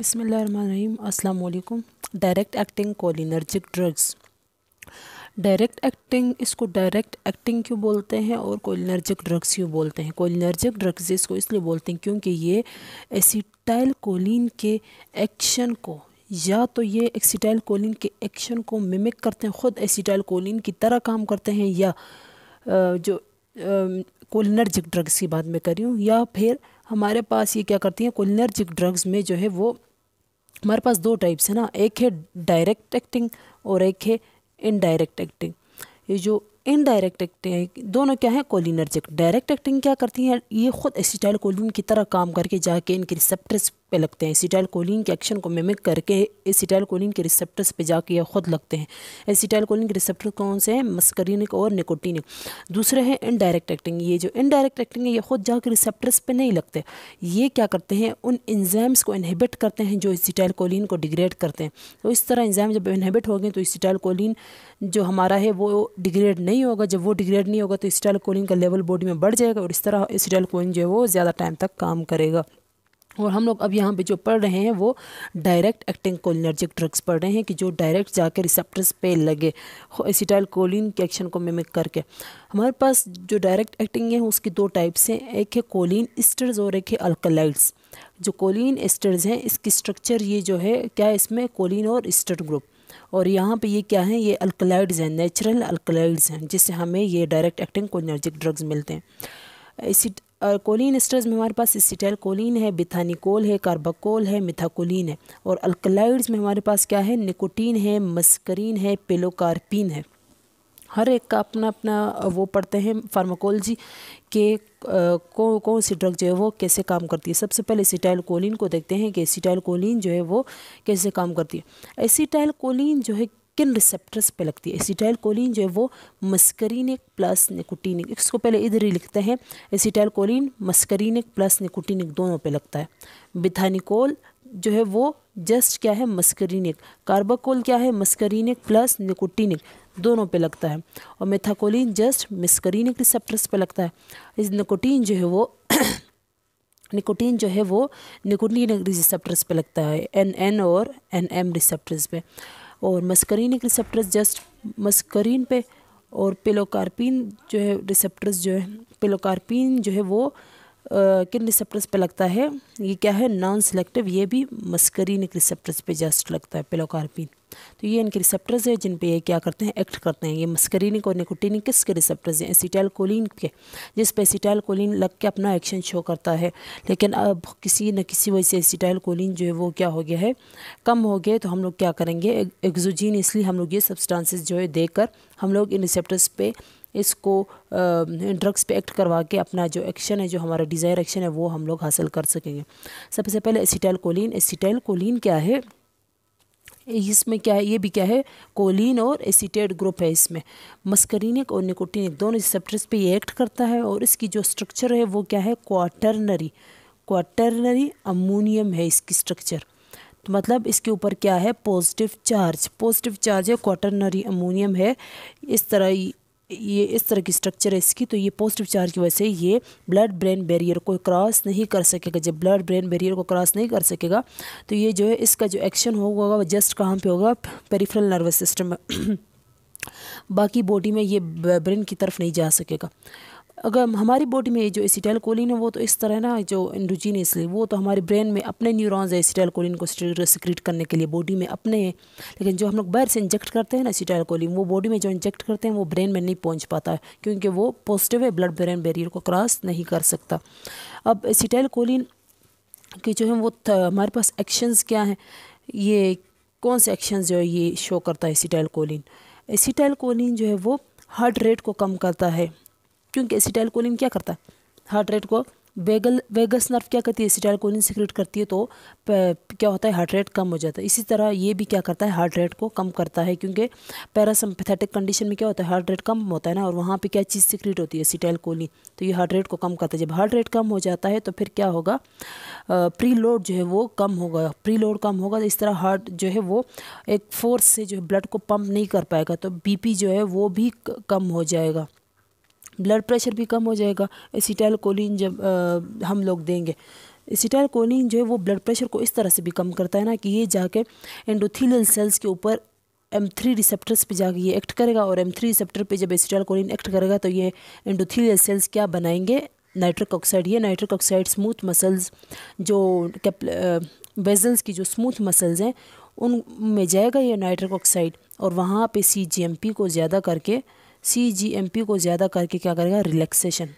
बसमीम अस्सलाम direct acting cholinergic drugs direct acting इसको डायरेक्ट एक्टिंग क्यों बोलते हैं और कोलिनर्जिक ड्रग्स क्यों बोलते हैं कोलिनर्जिक ड्रग्स इसको इसलिए बोलते हैं क्योंकि ये एसिटाइल कोलिन के एक्शन को या तो ये एक्सीटाइल कोलिन के एक्शन को मिमिक करते हैं ख़ुद एसीटाइल कोलिन की तरह काम करते हैं या जो कोलिनर्जिक ड्रग्स की बात मैं करी हूँ या फिर हमारे पास ये क्या करती हैं कोलिनर्जिक ड्रग्स में जो है वो हमारे पास दो टाइप्स है ना एक है डायरेक्ट एक्टिंग और एक है इनडायरेक्ट एक्टिंग ये जो इनडायरेक्ट एक्टिंग दोनों क्या है कोलिनर्जिक डायरेक्ट एक्टिंग क्या करती हैं ये खुद एसिटाइल कोलिन की तरह काम करके जाके इनके रिसेप्टर्स पे लगते हैं एसीटाइल कोलिन के एक्शन को मेमिक करके एसीटाइल कोलिन के रिसेप्टर्स पे जाके ये खुद लगते हैं एसीटाइल कोलिन के रिसेप्टर कौन से हैं मस्करिनिक और निकोटिनिक दूसरे हैं इनडायरेक्ट एक्टिंग ये जो इनडायरेक्ट एक्टिंग है ये खुद जाके रिसेप्टर्स पे नहीं लगते ये क्या करते हैं उन इंजाम्स को इनहिबिट करते हैं जो एसीटाइल कोलिन को डिग्रेड करते हैं तो इस तरह इंजाम जब इनहिबिट हो गए तो एसिटाइल कोलिन जो हमारा है वो डिग्रेड नहीं होगा जब वो डिग्रेड नहीं होगा तो एसिटाइल कोलिन का लेवल बॉडी में बढ़ जाएगा और इस तरह एसिटाइल कोलिन जो है वो ज़्यादा टाइम तक काम करेगा और हम लोग अब यहाँ पे जो पढ़ रहे हैं वो डायरेक्ट एक्टिंग कोलिनर्जिक ड्रग्स पढ़ रहे हैं कि जो डायरेक्ट जाकर रिसेप्टर्स पे लगे एसिटाइल कोलिन के एक्शन को मिमिक करके हमारे पास जो डायरेक्ट एक्टिंग है उसकी दो टाइप्स हैं एक है कोलिन इस्टर्स और एक है अल्कलाइड्स जो कोलिन इस्टर्स हैं इसकी स्ट्रक्चर ये जो है क्या है इसमें कोलिन और इस्टर ग्रुप और यहाँ पे ये क्या है ये अल्कलाइड्स हैं नेचुरल अल्कलाइड्स हैं जिससे हमें ये डायरेक्ट एक्टिंग कोलिनर्जिक ड्रग्स मिलते हैं एसिड और कोलिन एस्टर्स में हमारे पास सिटेल कोलिन है बिथानिकोल है कार्बाकोल है मिथाकोलिन है और अल्कलाइड्स में हमारे पास क्या है निकोटीन है मस्करीन है पेलोकार्पिन है हर एक का अपना अपना वो पढ़ते हैं फार्माकोलॉजी के कौन कौन सी ड्रग जो है वो कैसे काम करती है सबसे पहले एसिटाइल कोलिन को देखते हैं कि एसिटाइल कोलिन जो है वो कैसे काम करती है एसिटाइल कोलिन जो है किन रिसेप्टर्स पे लगती है एसिटाइल कोलिन जो है वो मस्करीनिक प्लस निकोटीनिक इसको पहले इधर ही लिखते हैं acetylcholine muscarinic plus nicotinic दोनों पे लगता है बिथानिकोल जो है वो जस्ट क्या है मस्करीनिक कार्बोकोल क्या है मस्करीनिक प्लस निकोटीनिक दोनों पे लगता है और मेथाकोलिन जस्ट मिस्करीनिक रिसेप्टर्स पे लगता है इस निकोटीन जो है वो निकोटीन जो है वो निकोटीन रिसेप्टर्स पे लगता है एन एन और एन एम रिसेप्टर्स पे और मस्करीन एक रिसेप्टर्स जस्ट मस्करीन पे और पेलोकारपिन जो है रिसेप्टर्स जो है पेलोकारपिन जो है वो किन रिसेप्टर्स पे लगता है ये क्या है नॉन सेलेक्टिव ये भी मस्करीनिक रिसेप्टर्स पे जस्ट लगता है पेलोकार्पिन तो ये इनके रिसेप्टर्स हैं जिन पे ये क्या करते हैं एक्ट करते हैं ये मस्करीनिक और निकोटिनिक किसके रिसेप्टर्स हैं एसीटाइल कोलिन के जिस पे एसीटाइल कोलिन लग के अपना एक्शन शो करता है लेकिन अब किसी न किसी वजह से एसीटाइल कोलिन जो है वो क्या हो गया है कम हो गया तो हम लोग क्या करेंगे एग्जोजीन इसलिए हम लोग ये सब्सटांसिस जो है देकर हम लोग इन रिसेप्टर्स पर इसको ड्रग्स पे एक्ट करवा के अपना जो एक्शन है जो हमारा डिज़ायर एक्शन है वो हम लोग हासिल कर सकेंगे सबसे पहले एसीटाइल कोलिन एसीटाइल कोलिन क्या है इसमें क्या है ये भी क्या है कोलिन और एसिटेड ग्रुप है इसमें मस्करीनिक और निकोटिनिक दोनों रिसेप्टर्स पे ये एक्ट करता है और इसकी जो स्ट्रक्चर है वो क्या है क्वाटरनरी क्वाटरनरी अमोनियम है इसकी स्ट्रक्चर तो मतलब इसके ऊपर क्या है पॉजिटिव चार्ज पॉजिटिव चार्ज है क्वाटरनरी अमोनियम है इस तरह ये इस तरह की स्ट्रक्चर है इसकी तो ये पॉजिटिव चार्ज की वजह से ये ब्लड ब्रेन बैरियर को क्रॉस नहीं कर सकेगा जब ब्लड ब्रेन बैरियर को क्रॉस नहीं कर सकेगा तो ये जो है इसका जो एक्शन होगा वो जस्ट कहाँ पे होगा पेरिफेरल नर्वस सिस्टम में बाकी बॉडी में ये ब्रेन की तरफ नहीं जा सकेगा अगर हमारी बॉडी में जो एसिटाइल कोलिन है वो तो इस तरह ना जो इंडोजीनियसली वो तो हमारे ब्रेन में अपने न्यूरॉन्स एसिटाइल कोलिन को सिक्रीट करने के लिए बॉडी में अपने हैं लेकिन जो हम लोग बाहर से इंजेक्ट करते हैं ना एसिटाइल कोलिन वो बॉडी में जो इंजेक्ट करते हैं वो ब्रेन में नहीं पहुँच पाता क्योंकि वो पॉजिटिव है ब्लड ब्रेन बैरियर को क्रॉस नहीं कर सकता अब एसिटाइल कोलिन कि जो है वो हमारे पास एक्शंस क्या हैं ये कौन से एक्शंस जो है ये शो करता है एसिटाइल कोलिन एसिटाइल कोलिन जो है वो हार्ट रेट को कम करता है क्योंकि एसिटाइल कोलिन क्या करता है हार्ट रेट को वेगल वेगस नर्व क्या करती है एसिटाइल कोलिन सिक्रेट करती है तो क्या होता है हार्ट रेट कम हो जाता है इसी तरह ये भी क्या करता है हार्ट रेट को कम करता है क्योंकि पैरासम्पथेटिक कंडीशन में क्या होता है हार्ट रेट कम होता है ना और वहाँ पे क्या चीज़ सिक्रेट होती है एसिटाइल कोलिन तो ये हार्ट रेट को कम करता है जब हार्ट रेट कम हो जाता है तो फिर क्या होगा प्री लोड जो है वो कम होगा प्री लोड कम होगा तो इस तरह हार्ट जो है वो एक फोर्स से जो है ब्लड को पम्प नहीं कर पाएगा तो बी जो है वो भी कम हो जाएगा ब्लड प्रेशर भी कम हो जाएगा एसिटाइल कोलिन जब आ, हम लोग देंगे एसिटाइल कोलिन जो है वो ब्लड प्रेशर को इस तरह से भी कम करता है ना कि ये जाके एंडोथीलियल सेल्स के ऊपर एम थ्री रिसेप्टर्स पर जाके ये एक्ट करेगा और एम थ्री रिसेप्टर पर जब एसिटाइल कोलिन एक्ट करेगा तो ये एंडोथीलियल सेल्स क्या बनाएंगे नाइट्रिक ऑक्साइड ये नाइट्रिक ऑक्साइड स्मूथ मसल्स जो बेजल्स की जो स्मूथ मसल्स हैं उन में जाएगा ये नाइट्रिक ऑक्साइड और वहाँ पे सी को ज़्यादा करके सी जी एम पी को ज़्यादा करके क्या करेगा रिलैक्सेशन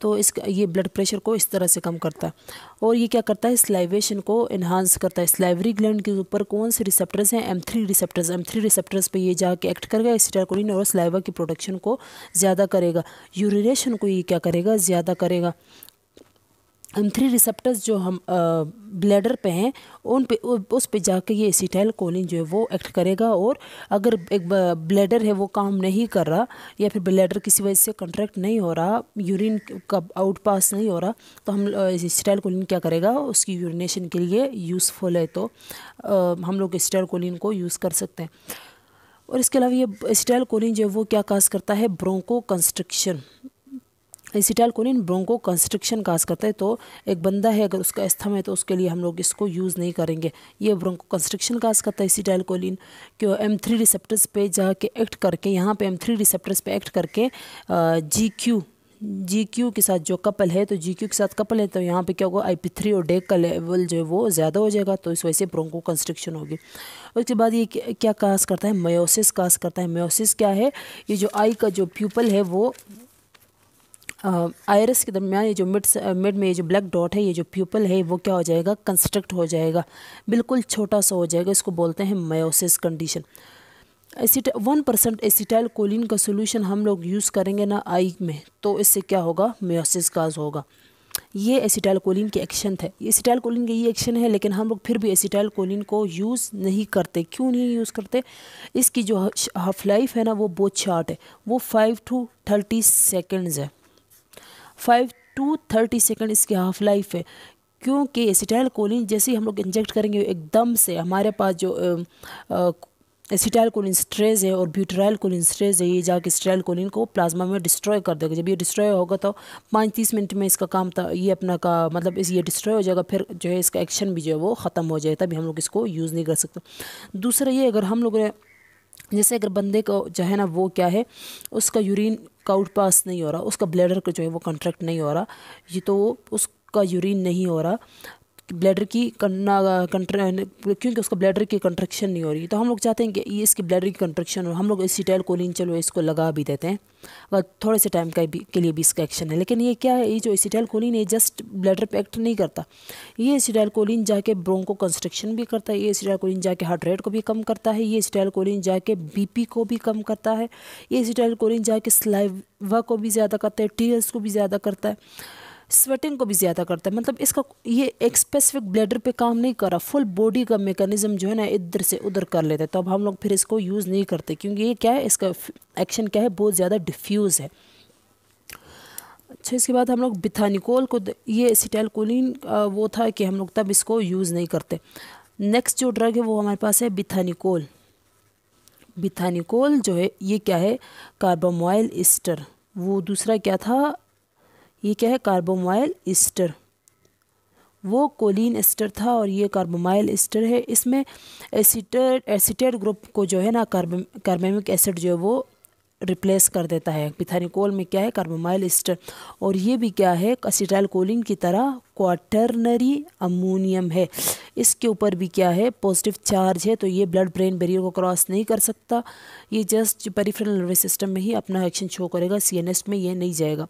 तो इस ये ब्लड प्रेशर को इस तरह से कम करता है और ये क्या करता है स्लाइवेशन को इन्हांस करता है स्लाइवरी ग्लैंड के ऊपर कौन से रिसेप्टर्स हैं M three receptors M three receptors पर ये जाके एक्ट करेगा एसिटाकोलिन और स्लाइवा की प्रोडक्शन को ज़्यादा करेगा यूरिनेशन को ये क्या करेगा ज़्यादा करेगा एम थ्री रिसेप्टर्स जो हम ब्लैडर पे हैं उन पे उस पे जाके ये एसीटाइल कोलिन जो है वो एक्ट करेगा और अगर एक ब्लैडर है वो काम नहीं कर रहा या फिर ब्लैडर किसी वजह से कंट्रैक्ट नहीं हो रहा यूरिन का आउट पास नहीं हो रहा तो हम एसीटाइल कोलिन क्या करेगा उसकी यूरिनेशन के लिए यूज़फुल है तो आ, हम लोग एसीटाइल कोलिन को यूज़ कर सकते हैं और इसके अलावा ये एसीटाइल कोलिन जो है वो क्या काज करता है bronchoconstriction acetyl bronchoconstriction cause करता है तो एक बंदा है अगर उसका स्थम है तो उसके लिए हम लोग इसको यूज़ नहीं करेंगे ये ब्रोंको कंस्ट्रक्शन काज करता है एसिटाइल कोलिन क्यों एम थ्री रिसेप्टर्स पे जाके एक्ट करके यहाँ पे एम थ्री रिसेप्टर्स पे एक्ट करके जी क्यू जी क्यू के साथ जो कपल है तो जी क्यू के साथ कपल है तो यहाँ पे क्या होगा आई पी थ्री और डेक e का लेवल जो है वो ज़्यादा हो जाएगा तो इस वजह से ब्रोंको कंस्ट्रक्शन होगी उसके बाद ये क्या कास करता है मयोसिस कास करता है मयोसिस क्या है ये जो आई का जो प्यूपल है वो आयरस के दरमियान ये जो मिड मिड में ये जो ब्लैक डॉट है ये जो प्यूपल है वो क्या हो जाएगा कंस्ट्रक्ट हो जाएगा बिल्कुल छोटा सा हो जाएगा इसको बोलते हैं मायोसिस कंडीशन एसिट वन परसेंट एसिटाइल कोलिन का सोल्यूशन हम लोग यूज़ करेंगे ना आई में तो इससे क्या होगा मेयोसिस काज होगा ये एसिटाइल कोलिन के एक्शन थे एसिटाइल कोलिन के ये एक्शन है लेकिन हम लोग फिर भी एसिटाइल कोलिन को यूज़ नहीं करते क्यों नहीं यूज़ करते इसकी जो हाफ लाइफ है ना वो बहुत शार्ट है वो फाइव टू थर्टी सेकेंड्स है फाइव टू थर्टी सेकेंड इसकी हाफ लाइफ है क्योंकि एसिटाइल कोलिन जैसे ही हम लोग इंजेक्ट करेंगे एकदम से हमारे पास जो एसिटाइल कोलिन स्ट्रेज है और ब्यूटराइल कोलिन स्ट्रेज है ये जाके एसिटाइल कोलिन को प्लाज्मा में डिस्ट्रॉय कर देगा जब ये डिस्ट्रॉय होगा तो पाँच तीस मिनट में इसका काम था ये अपना का मतलब इस ये डिस्ट्रॉय हो जाएगा फिर जो है इसका एक्शन भी जो है वो ख़त्म हो जाएगा तभी हम लोग इसको यूज़ नहीं कर सकते दूसरा ये अगर हम लोग ने जैसे अगर बंदे को जो है ना वो क्या है उसका यूरिन काउट पास नहीं हो रहा उसका ब्लैडर का जो है वो कंट्रैक्ट नहीं हो रहा ये तो उसका यूरिन नहीं हो रहा ब्लैडर की कंट्रे क्योंकि उसका ब्लैडर की कंट्रक्शन नहीं हो रही तो हम लोग चाहते हैं कि ये इसकी ब्लैडर की कंट्रक्शन हो हम लोग टाइल कोलिन चलो इसको लगा भी देते हैं अगर थोड़े से टाइम का भी के लिए भी इसका एक्शन है लेकिन ये क्या है ये जो इसीटाइल कोलिन है जस्ट ब्लैडर पर एक्ट नहीं करता ये इसीटाइल कोलिन जाके ब्रोंको कंस्ट्रक्शन भी करता है ये इसीटाइल कोलिन जाके हार्ट रेट को भी कम करता है ये इसीटाइल कोलिन जाके बी को भी कम करता है ये इसीटाइल कोलिन जाके स्लाइवा को भी ज़्यादा करता है टीयर्स को भी ज़्यादा करता है स्वेटिंग को भी ज़्यादा करता है मतलब इसका ये एक स्पेसिफिक ब्लेडर पे काम नहीं कर रहा फुल बॉडी का मेकनिज़म जो है ना इधर से उधर कर लेता है तो अब हम लोग फिर इसको यूज़ नहीं करते क्योंकि ये क्या है इसका एक्शन क्या है बहुत ज़्यादा डिफ्यूज़ है अच्छा इसके बाद हम लोग बिथानिकोल को ये सिटेलकोलिन वो था कि हम लोग तब इसको यूज़ नहीं करते नेक्स्ट जो ड्रग है वो हमारे पास है बिथानिकोल बिथानिकोल जो है ये क्या है कार्बामोइल इस्टर वो दूसरा क्या था ये क्या है कार्बोमाइल इस्टर वो कोलिन एस्टर था और ये कार्बोमाइल एस्टर है इसमें एसिटेट एसिटेट ग्रुप को जो है ना कार्बेमिक एसिड जो है वो रिप्लेस कर देता है पिथानिकोल में क्या है कार्बोमाइल एस्टर और ये भी क्या है असीटाइल कोलिन की तरह क्वाटरनरी अमोनियम है इसके ऊपर भी क्या है पॉजिटिव चार्ज है तो ये ब्लड ब्रेन बैरियर को क्रॉस नहीं कर सकता ये जस्ट पेरिफेरल नर्वस सिस्टम में ही अपना एक्शन शो करेगा सीएनएस में ये नहीं जाएगा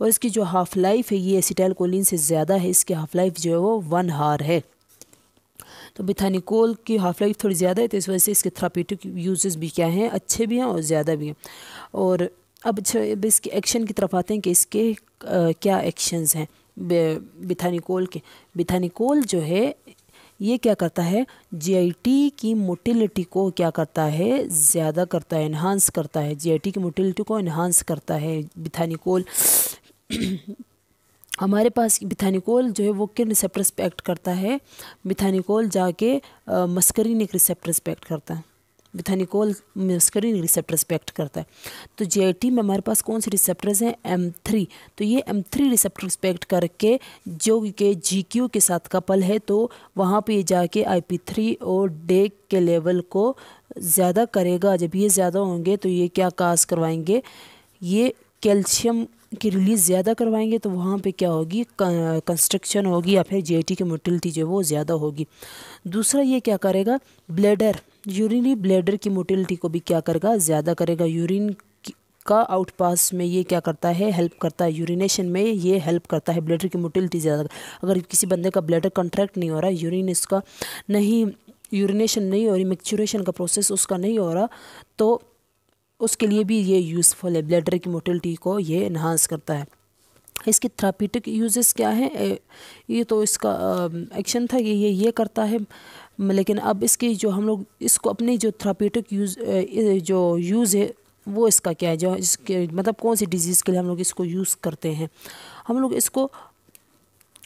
और इसकी जो हाफ़ लाइफ है ये एसिटाइल कोलिन से ज़्यादा है इसकी हाफ़ लाइफ जो है वो वन हार है तो मिथानिकोल की हाफ लाइफ थोड़ी ज़्यादा है तो इस वजह से इसके थ्रापेटिक यूजेस भी क्या हैं अच्छे भी हैं और ज़्यादा भी हैं और अब अच्छा, अब इसके एक्शन की तरफ आते हैं कि इसके आ, क्या एक्शंस हैं बिथानिकोल के बिथानिकोल जो है ये क्या करता है जीआईटी की मोटिलिटी को क्या करता है ज़्यादा करता है इन्हांस करता है जीआईटी की मोटिलिटी को इन्हांस करता है बिथानिकोल हमारे पास मिथानिकोल जो है वो किन रिसेप्टर्स पे एक्ट करता है मिथानिकोल जाके मस्करीनिक रिसेप्टर्स पे एक्ट करता है मिथानिकोल मस्करीनिक रिसेप्टर्स पे एक्ट करता है तो जीआईटी में हमारे पास कौन से रिसेप्टर्स हैं एम थ्री तो ये एम थ्री रिसेप्टर्स पे एक्ट करके जो कि जी क्यू के साथ कपल है तो वहाँ पर ये जाके आई पी थ्री और डे के लेवल को ज़्यादा करेगा जब ये ज़्यादा होंगे तो ये क्या काज करवाएंगे ये कैल्शियम की रिलीज़ ज़्यादा करवाएंगे तो वहाँ पे क्या होगी कंस्ट्रक्शन होगी या फिर टी की मोटिलिटी जो है वो ज़्यादा होगी दूसरा ये क्या करेगा ब्लेडर यूरिनी ब्लेडर की मोटिलिटी को भी क्या करेगा ज़्यादा करेगा यूरिन का आउटपास में ये क्या करता है हेल्प करता है यूरिनेशन में ये हेल्प करता है ब्लेडर की मोटिलिटी ज़्यादा अगर किसी बंदे का ब्लेडर कंट्रैक्ट नहीं हो रहा यूरिन इसका नहीं यूरिनेशन नहीं हो रही मिक्चुरेशन का प्रोसेस उसका नहीं हो रहा तो उसके लिए भी ये यूज़फुल है ब्लैडर की मोटिलिटी को ये इन्हांस करता है इसके थ्रापीटिक यूजेस क्या हैं ये तो इसका एक्शन था ये ये ये करता है लेकिन अब इसकी जो हम लोग इसको अपने जो थ्रापीटिक यूज़ जो यूज़ है वो इसका क्या है जो इसके मतलब कौन सी डिजीज़ के लिए हम लोग इसको यूज़ करते हैं हम लोग इसको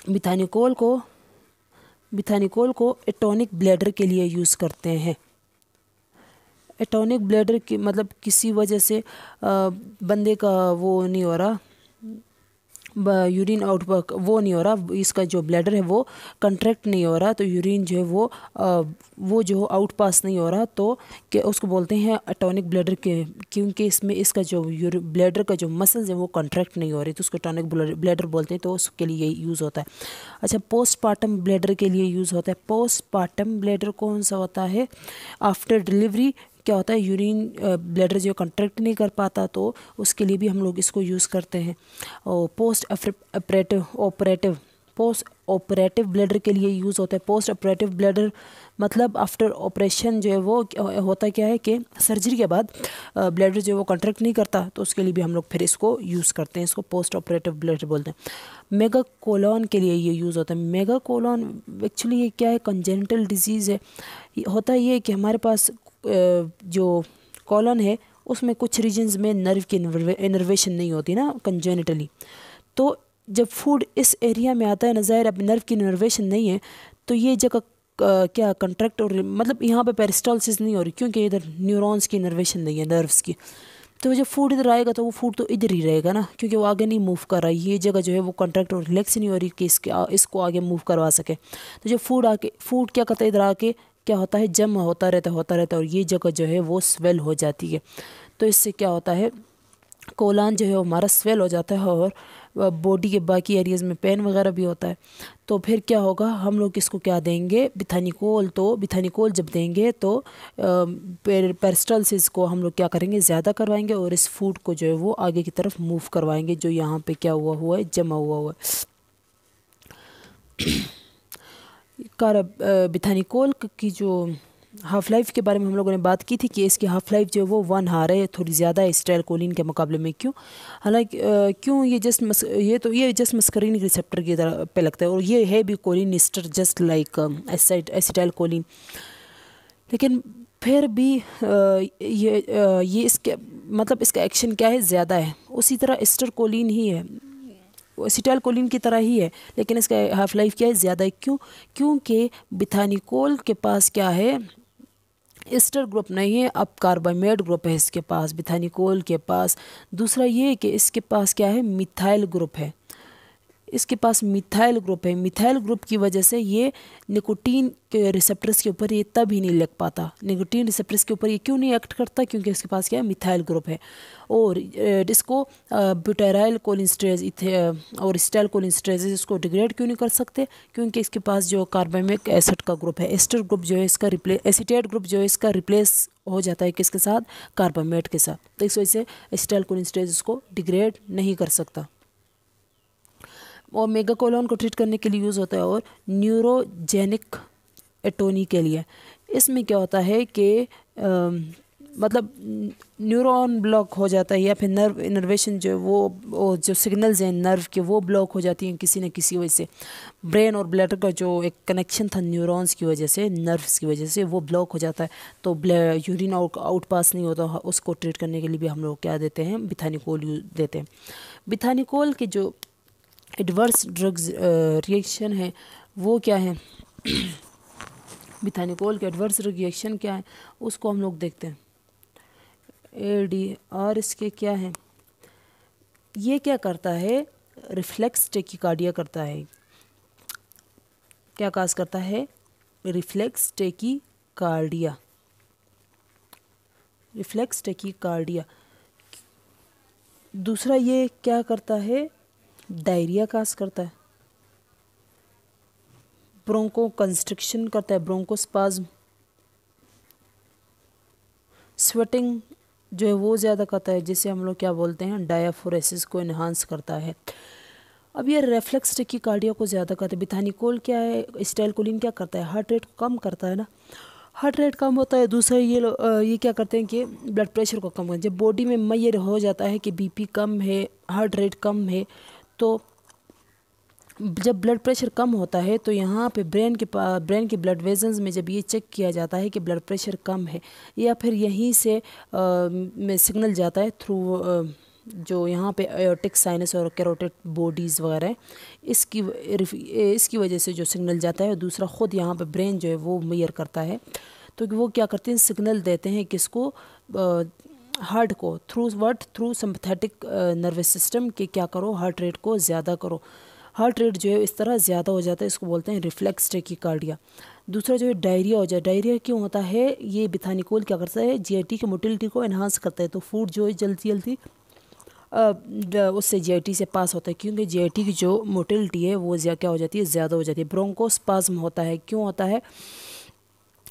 मिथानिकोल को मिथानिकोल को एटोनिक ब्लैडर के लिए यूज़ करते हैं एटॉनिक ब्लैडर की मतलब किसी वजह से बंदे का वो नहीं हो रहा यूरिन आउट वो नहीं हो रहा इसका जो ब्लैडर है वो कंट्रैक्ट नहीं हो रहा तो यूरिन जो है वो आ, वो जो आउट पास नहीं हो रहा तो के उसको बोलते हैं अटोनिक ब्लैडर के क्योंकि इसमें इसका जो ब्लैडर का जो मसल्स है वो कंट्रैक्ट नहीं हो रही तो उसको अटोनिक ब्लैडर बोलते हैं तो उसके लिए यूज़ होता है अच्छा पोस्टपार्टम ब्लैडर के लिए यूज़ होता है पोस्टपार्टम ब्लैडर कौन सा होता है आफ्टर डिलीवरी क्या होता है यूरिन ब्लैडर जो कंट्रैक्ट नहीं कर पाता तो उसके लिए भी हम लोग इसको यूज़ करते हैं और post operative operative post operative bladder के लिए यूज़ होता है पोस्ट ऑपरेटिव ब्लडर मतलब आफ्टर ऑपरेशन जो है वो होता क्या है कि सर्जरी के बाद ब्लडर जो है वो कंट्रैक्ट नहीं करता तो उसके लिए भी हम लोग फिर इसको यूज़ करते हैं इसको पोस्ट ऑपरेटिव ब्लैडर बोलते हैं मेगा कोलॉन के लिए ये यूज़ होता है मेगा कोलॉन एक्चुअली ये क्या है कंजेंटल डिजीज़ है होता ये है कि हमारे पास जो कॉलन है उसमें कुछ रीजन्स में नर्व की इनर्वेशन नहीं होती ना कंजेनिटली तो जब फूड इस एरिया में आता है ना ज़ाहिर अब नर्व की इनर्वेशन नहीं है तो ये जगह क्या कंट्रैक्ट और मतलब यहाँ पे पेरिस्टॉलिस नहीं हो रही क्योंकि इधर न्यूरॉन्स की इनर्वेशन नहीं है नर्व्स की तो जब फूड इधर आएगा तो वो फूड तो इधर ही रहेगा ना क्योंकि वो आगे नहीं मूव कर रहा है ये जगह जो है वो कंट्रैक्ट और रिलैक्स नहीं हो रही कि इसके इसको आगे मूव करवा सके तो जब फूड आके फूड क्या करता है इधर आके क्या होता है जम होता रहता होता रहता है और ये जगह जो है वो स्वेल हो जाती है तो इससे क्या होता है कोलान जो है वो हमारा स्वेल हो जाता है और बॉडी के बाकी एरियाज़ में पेन वगैरह भी होता है तो फिर क्या होगा हम लोग इसको क्या देंगे बिथानिकोल तो बिथानिकोल जब देंगे तो से को हम लोग क्या करेंगे ज़्यादा करवाएंगे और इस फूड को जो है वो आगे की तरफ मूव करवाएंगे जो यहाँ पे क्या हुआ हुआ है जमा हुआ हुआ है कार बिथानिकोल की जो हाफ़ लाइफ के बारे में हम लोगों ने बात की थी कि इसकी हाफ़ लाइफ जो है वो वन हार है थोड़ी ज़्यादा है स्टाइल कोलिन के मुकाबले में क्यों हालांकि क्यों ये जस्ट मस ये तो ये जस्ट मस्करीन रिसेप्टर की तरह पे लगता है और ये है भी choline ester just like acetylcholine लेकिन फिर भी आ, ये आ, ये इसके मतलब इसका एक्शन क्या है ज़्यादा है उसी तरह एस्टर कोलिन ही है सिटल कोलिन की तरह ही है लेकिन इसका हाफ लाइफ क्या है ज़्यादा क्यों क्योंकि बिथानिकोल के पास क्या है एस्टर ग्रुप नहीं है अब कार्बामेट ग्रुप है इसके पास बिथानिकोल के पास दूसरा ये कि इसके पास क्या है मिथाइल ग्रुप है इसके पास मिथाइल ग्रुप है मिथाइल ग्रुप की वजह से ये निकोटीन के रिसेप्टर्स के ऊपर ये तब ही नहीं लग पाता निकोटीन रिसेप्टर्स के ऊपर ये क्यों नहीं एक्ट करता क्योंकि इसके पास क्या है मिथाइल ग्रुप है और इसको ब्यूटेराइल कोलिनस्ट्रेज और स्टाइल कोलिनस्ट्रेज इसको डिग्रेड क्यों नहीं कर सकते क्योंकि इसके पास जो कार्बेमिक एसिड का ग्रुप है एस्टर ग्रुप जो है इसका रिप्ले एसिटेट ग्रुप जो है इसका रिप्लेस हो जाता है किसके साथ कार्बामेट के साथ तो इस वजह से स्टाइल कोलिनस्ट्रेज इसको डिग्रेड नहीं कर सकता और मेगाकोलोन को ट्रीट करने के लिए यूज़ होता है और न्यूरोजेनिक एटोनी के लिए इसमें क्या होता है कि मतलब न्यूरॉन ब्लॉक हो जाता है या फिर नर्व इनर्वेशन जो है वो, वो जो सिग्नल्स हैं नर्व के वो ब्लॉक हो जाती हैं किसी न किसी वजह से ब्रेन और ब्लैडर का जो एक कनेक्शन था न्यूरॉन्स की वजह से नर्व्स की वजह से वो ब्लॉक हो जाता है तो यूरिन आउट आउट पास नहीं होता उसको ट्रीट करने के लिए भी हम लोग क्या देते हैं बिथानिकोल देते हैं बिथानिकोल के जो एडवर्स ड्रग्स रिएक्शन है वो क्या है मिथानिकोल के एडवर्स रिएक्शन क्या है उसको हम लोग देखते हैं ए डी और इसके क्या है ये क्या करता है रिफ्लेक्स टेकिकार्डिया करता है क्या काज करता है रिफ्लेक्स टेकिकार्डिया रिफ्लेक्स टेकिकार्डिया दूसरा ये क्या करता है डायरिया कास करता है ब्रोंको कंस्ट्रिक्शन करता है ब्रोंको स्पाज्म स्वेटिंग जो है वो ज़्यादा करता है जिसे हम लोग क्या बोलते हैं डायाफोरेसिस को इन्हांस करता है अब ये रेफ्लेक्स कार्डिया को ज़्यादा करता है बिथानिकोल क्या है स्टाइलकोलिन क्या करता है हार्ट रेट को कम करता है ना हार्ट रेट कम होता है दूसरा ये ये क्या करते हैं कि ब्लड प्रेशर को कम करते हैं जब बॉडी में मैयर हो जाता है कि बीपी कम है हार्ट रेट कम है तो जब ब्लड प्रेशर कम होता है तो यहाँ पे ब्रेन के ब्रेन के ब्लड वेजन्स में जब ये चेक किया जाता है कि ब्लड प्रेशर कम है या फिर यहीं से में सिग्नल जाता है थ्रू जो यहाँ पे एयोटिक साइनस और कैरोटिड बॉडीज़ वगैरह इसकी इसकी वजह से जो सिग्नल जाता है दूसरा ख़ुद यहाँ पे ब्रेन जो है वो मेयर करता है तो वो क्या करते हैं सिग्नल देते हैं किसको हार्ट को थ्रू वर्ट थ्रू सिंपथेटिक नर्वस सिस्टम के क्या करो हार्ट रेट को ज़्यादा करो हार्ट रेट जो है इस तरह ज़्यादा हो जाता है इसको बोलते हैं रिफ्लेक्स टेकिकार्डिया दूसरा जो है डायरिया हो जाए डायरिया क्यों होता है ये बिथानिकोल क्या करता है जी की मोटिलिटी को एनहांस करता है तो फूड जो है जल्दी जल्दी उससे जी से पास होता है क्योंकि जी की जो मोटिलिटी है वो क्या हो जाती है ज़्यादा हो जाती है ब्रोंकोस्पाज्म होता है क्यों होता है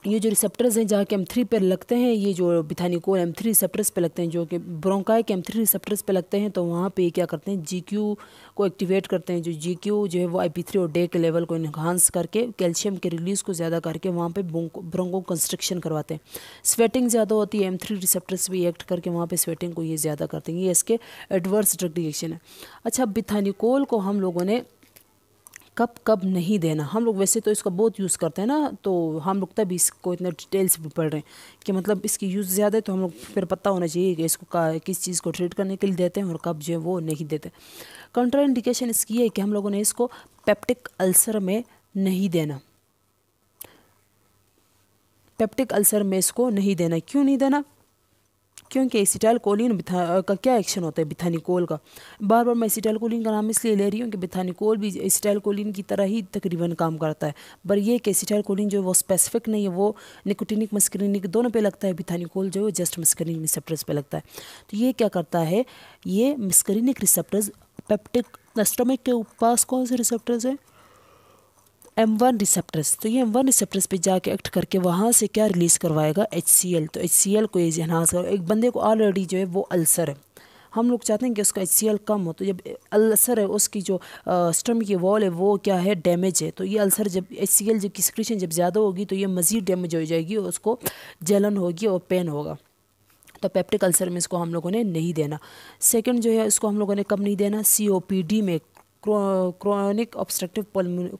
ये जो रिसेप्टर्स हैं जहाँ के एम थ्री पर लगते हैं ये जो बिथानिकोल एम थ्री रिसेप्टर्स पर लगते हैं जो कि ब्रोंकाई के एम थ्री रिसेप्टर्स पर लगते हैं तो वहाँ पे क्या करते हैं जी क्यू को एक्टिवेट करते हैं जो जी क्यू जो है वो आई पी थ्री और डे के लेवल को इन्हांस करके कैल्शियम के रिलीज़ को ज़्यादा करके वहाँ पर ब्रोंको कंस्ट्रक्शन करवाते हैं स्वेटिंग ज़्यादा होती है एम थ्री रिसेप्टर्स भी एक्ट करके वहाँ पर स्वेटिंग को ये ज़्यादा करते हैं ये इसके एडवर्स ड्रग रिएक्शन है अच्छा बिथानिकोल को हम लोगों ने कब कब नहीं देना हम लोग वैसे तो इसका बहुत यूज़ करते हैं ना तो हम लोग तभी इसको इतना डिटेल्स भी पढ़ रहे हैं कि मतलब इसकी यूज़ ज़्यादा है तो हम लोग फिर पता होना चाहिए कि इसको का, किस चीज़ को ट्रीट करने के लिए देते हैं और कब जो है वो नहीं देते कंट्रा इंडिकेशन इसकी है कि हम लोगों ने इसको पेप्टिक अल्सर में नहीं देना पेप्टिक अल्सर में इसको नहीं देना क्यों नहीं देना क्योंकि एसीटाइल कोलिन का क्या एक्शन होता है बिथानिकोल का बार बार मैं एसीटाइल कोलिन का नाम इसलिए ले रही हूँ कि बिथानिकोल भी एसिटाइल कोलिन की तरह ही तकरीबन काम करता है पर यह कि एसीटाइल कोलिन जो है वो स्पेसिफिक नहीं है वो निकोटिनिक मस्क्रीनिक दोनों पर लगता है बिथानिकोल जो है जस्ट मस्क्रीनिक रिसेप्टर्स पर लगता है तो ये क्या करता है ये मस्क्रीनिक रिसेप्टर्स पेप्टिक स्टमक के पास कौन से रिसेप्टर्स हैं एम वन रिसेप्टर्स तो ये एम वन रिसेप्टर्स पे जाके एक्ट करके वहाँ से क्या रिलीज़ करवाएगा एच सी एल तो एच सी एल को ये इन्हांस कर एक बंदे को ऑलरेडी जो है वो अल्सर है हम लोग चाहते हैं कि उसका एच सी एल कम हो तो जब अल्सर है उसकी जो स्टम की वॉल है वो क्या है डैमेज है तो ये अल्सर जब एच सी जब की स्क्रीशन जब ज़्यादा होगी तो ये मज़ीद डैमेज हो जाएगी और उसको जलन होगी और पेन होगा तो पेप्टिक अल्सर में इसको हम लोगों ने नहीं देना सेकंड जो है इसको हम लोगों ने कब नहीं देना सीओपीडी में chronic obstructive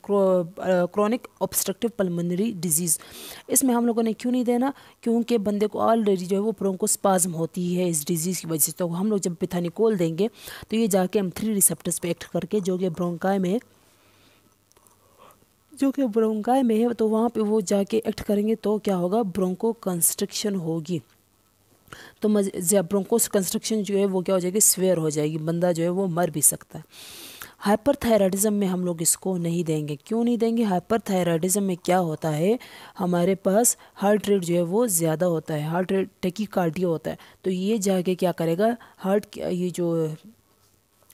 chronic obstructive pulmonary disease इसमें हम लोगों ने क्यों नहीं देना क्योंकि बंदे को ऑलरेडी जो है वो स्पाजम होती है इस डिजीज़ की वजह से तो हम लोग जब पिथानिकोल देंगे तो ये जाके हम थ्री रिसेप्टर्स पे एक्ट करके जो कि ब्रोंकाय में जो कि ब्रोंकाय में है तो वहाँ पर वो जाके एक्ट करेंगे तो क्या होगा ब्रोंको कंस्ट्रक्शन होगी तो मज ब्रोंकोस कंस्ट्रक्शन जो है वो क्या हो जाएगी स्वेयर हो जाएगी बंदा जो है वो मर भी सकता है हाइपरथायराइडिज्म में हम लोग इसको नहीं देंगे क्यों नहीं देंगे हाइपरथायराइडिज्म में क्या होता है हमारे पास हार्ट रेट जो है वो ज़्यादा होता है हार्ट रेट टेकिकार्डिया होता है तो ये जाके क्या करेगा हार्ट ये जो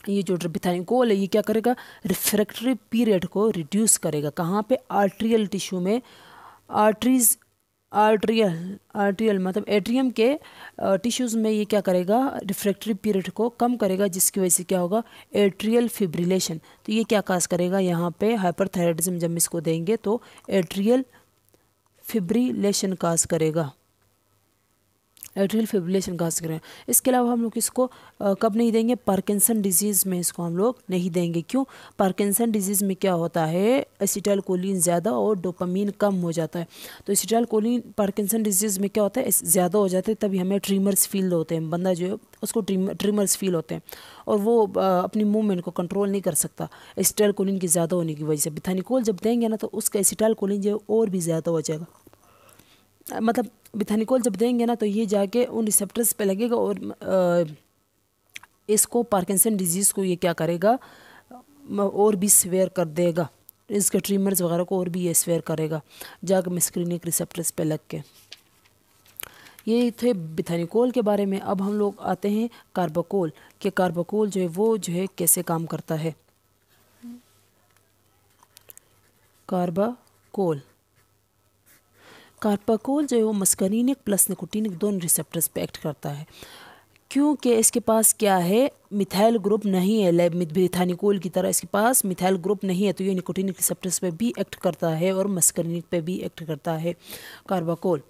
ये जो बिथाइकोल है ये क्या करेगा रिफ्रैक्टरी पीरियड को रिड्यूस करेगा कहाँ पे आर्ट्रियल टिश्यू में आर्टरीज आर्ट्रियल आर्ट्रियल मतलब एट्रियम के टिश्यूज़ में ये क्या करेगा रिफ्रैक्टरी पीरियड को कम करेगा जिसकी वजह से क्या होगा एट्रियल फिब्रिलेशन तो ये क्या काज करेगा यहाँ पे हाइपरथायरॉयडिज्म जब इसको देंगे तो एट्रियल फिब्रिलेशन काज करेगा एट्रियल फिब्रिलेशन कहा सकते हैं इसके अलावा हम लोग इसको कब नहीं देंगे पार्किंसन डिजीज़ में इसको हम लोग नहीं देंगे क्यों पार्किंसन डिजीज़ में क्या होता है एसिटाइल कोलिन ज़्यादा और डोपामीन कम हो जाता है तो एसिटाइल कोलिन पार्किंसन डिजीज़ में क्या होता है ज़्यादा हो जाता है तभी हमें ट्रीमर्स फील होते हैं बंदा जो है उसको ट्रीमर्स फील होते हैं और वो अपनी मूवमेंट को कंट्रोल नहीं कर सकता एसिटाइल कोलिन की ज़्यादा होने की वजह से बिथानिकोल जब देंगे ना तो उसका एसिटाइल कोलिन जो है और भी ज़्यादा हो जाएगा मतलब बिथानिकोल जब देंगे ना तो ये जाके उन रिसेप्टर्स पे लगेगा और इसको पार्किंसन डिजीज़ को ये क्या करेगा और भी स्वेयर कर देगा इसके ट्रीमर्स वगैरह को और भी ये स्वेयर करेगा जाके मिसक्रीनिक रिसेप्टर्स पे लग के ये थे बिथानिकोल के बारे में अब हम लोग आते हैं कार्बाकोल कि कार्बोकोल जो है वो जो है कैसे काम करता है कार्बाकोल हम्म। कार्पाकोल जो है वो मस्करीनिक प्लस निकोटीनिक दोनों रिसेप्टर्स पे एक्ट करता है क्योंकि इसके पास क्या है मिथाइल ग्रुप नहीं है ब्रिथानिकोल की तरह इसके पास मिथाइल ग्रुप नहीं है तो ये निकोटीनिक रिसेप्टर्स पे भी एक्ट करता है और मस्करीनिक पे भी एक्ट करता है कार्बाकोल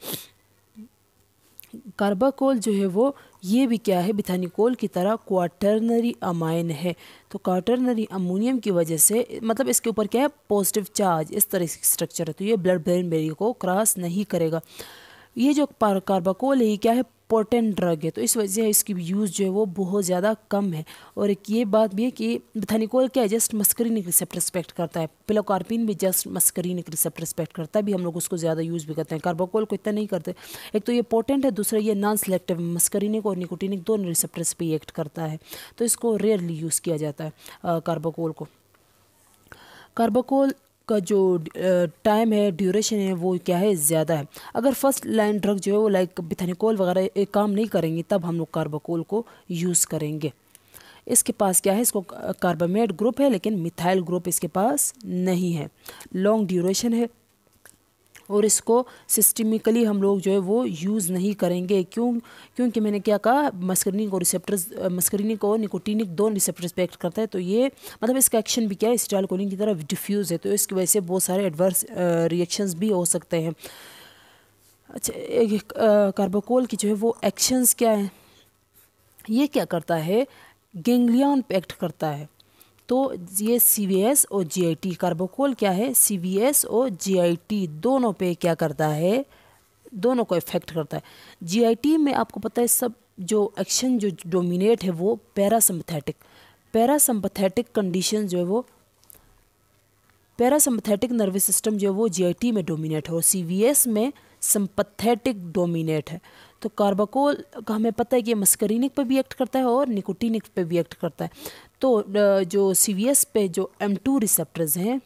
कार्बाकोल जो है वो ये भी क्या है बिथानिकोल की तरह क्वाटरनरी अमाइन है तो क्वाटरनरी अमोनियम की वजह से मतलब इसके ऊपर क्या है पॉजिटिव चार्ज इस तरह की स्ट्रक्चर है तो ये ब्लड ब्रेन बेरी को क्रॉस नहीं करेगा ये जो कार्बाकोल है ये क्या है पोटेंट ड्रग है तो इस वजह से इसकी यूज़ जो है वो बहुत ज़्यादा कम है और एक ये बात भी है कि बथानिकोल क्या है जस्ट मस्करीनिक रिसेप्ट रिस्पेक्ट करता है पिलोकार्पिन भी जस्ट मस्करीनिक रिसेप्ट रिस्पेक्ट करता है भी हम लोग उसको ज़्यादा यूज़ भी करते हैं कार्बोकोल को इतना नहीं करते एक तो ये पोटेंट है दूसरा ये नॉन सेलेक्टिव मस्करीनिक और निकोटिनिक दोनों रिसेप्टर्स पर एक्ट करता है तो इसको रेयरली यूज़ किया जाता है कार्बोकोल को कार्बोकोल का जो टाइम है ड्यूरेशन है वो क्या है ज़्यादा है अगर फर्स्ट लाइन ड्रग जो है वो लाइक बिथेनिकोल वगैरह काम नहीं करेंगे तब हम लोग कार्बोकोल को यूज़ करेंगे इसके पास क्या है इसको कार्बामेट ग्रुप है लेकिन मिथाइल ग्रुप इसके पास नहीं है लॉन्ग ड्यूरेशन है और इसको सिस्टमिकली हम लोग जो है वो यूज़ नहीं करेंगे क्यों क्योंकि मैंने क्या कहा मस्करिनिक और रिसेप्टर्स मस्करिनिक और निकोटिनिक दोनों रिसेप्टर्स पे एक्ट करता है तो ये मतलब इसका एक्शन भी क्या है स्टालकोलिन की तरफ डिफ्यूज़ है तो इसकी वजह से बहुत सारे एडवर्स रिएक्शंस भी हो सकते हैं अच्छा एक कार्बोकोल की जो है वो एक्शंस क्या है ये क्या करता है गेंगलियान पे एक्ट करता है तो ये सी वी एस और जी आई टी कार्बोकोल क्या है सी वी एस और जी आई टी दोनों पे क्या करता है दोनों को इफेक्ट करता है जी आई टी में आपको पता है सब जो एक्शन जो डोमिनेट है वो पैरासम्पथेटिक पैरासम्पथेटिक कंडीशन जो है वो पैरासम्पथेटिक नर्वस सिस्टम जो है वो टी में डोमिनेट है और एस में सम्पथेटिक डोमिनेट है तो कार्बाकोल का हमें पता है कि मस्करीनिक पे भी एक्ट करता है और निकोटिनिक पे भी एक्ट करता है तो जो सी पे जो एम टू रिसेप्टर्स हैं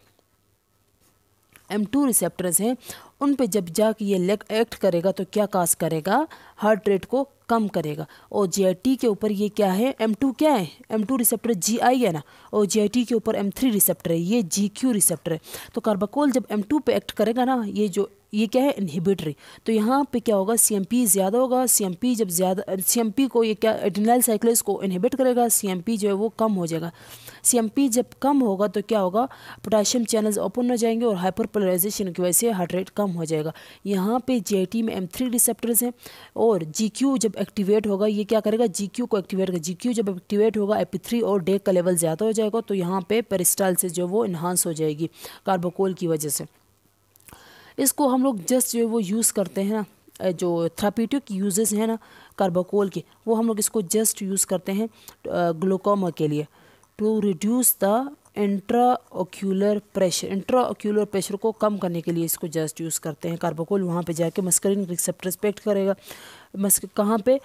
एम टू रिसेप्टर्स हैं उन पे जब जाके ये लेग एक्ट करेगा तो क्या कास करेगा हार्ट रेट को कम करेगा और जी के ऊपर ये क्या है एम टू क्या है M two receptor G I है ना और जी के ऊपर एम थ्री रिसेप्टर है ये जी क्यू रिसेप्टर है तो कार्बाकोल जब एम टू पर एक्ट करेगा ना ये जो ये क्या है इनहिबिटरी तो यहाँ पे क्या होगा सी ज़्यादा होगा सी जब ज़्यादा सी को ये क्या एडिनाइल साइक्लेस को इनहिबिट करेगा सी जो है वो कम हो जाएगा सी जब कम होगा तो क्या होगा पोटाशियम चैनल्स ओपन हो जाएंगे और हाइपर पोलराइजेशन की वजह से हार्ट रेट कम हो जाएगा यहाँ पे जे में एम थ्री रिसेप्टर्स हैं और जी जब एक्टिवेट होगा ये क्या करेगा जी को एक्टिवेट करेगा जी जब एक्टिवेट होगा एपी और डेक का लेवल ज़्यादा हो जाएगा तो यहाँ पर पेरिस्टाइल से जो वो इन्हांस हो जाएगी कार्बोकोल की वजह से इसको हम लोग जस्ट जो वो यूज़ करते हैं ना जो थ्रापीटिक यूजेस हैं ना कार्बोकोल के वो हम लोग इसको जस्ट यूज़ करते हैं ग्लूकोमा के लिए to reduce the intraocular pressure intraocular pressure को कम करने के लिए इसको जस्ट यूज़ करते हैं कार्बोकोल वहाँ पे जाके मस्करिन रिसेप्ट रिस्पेक्ट करेगा मस्क कहाँ पे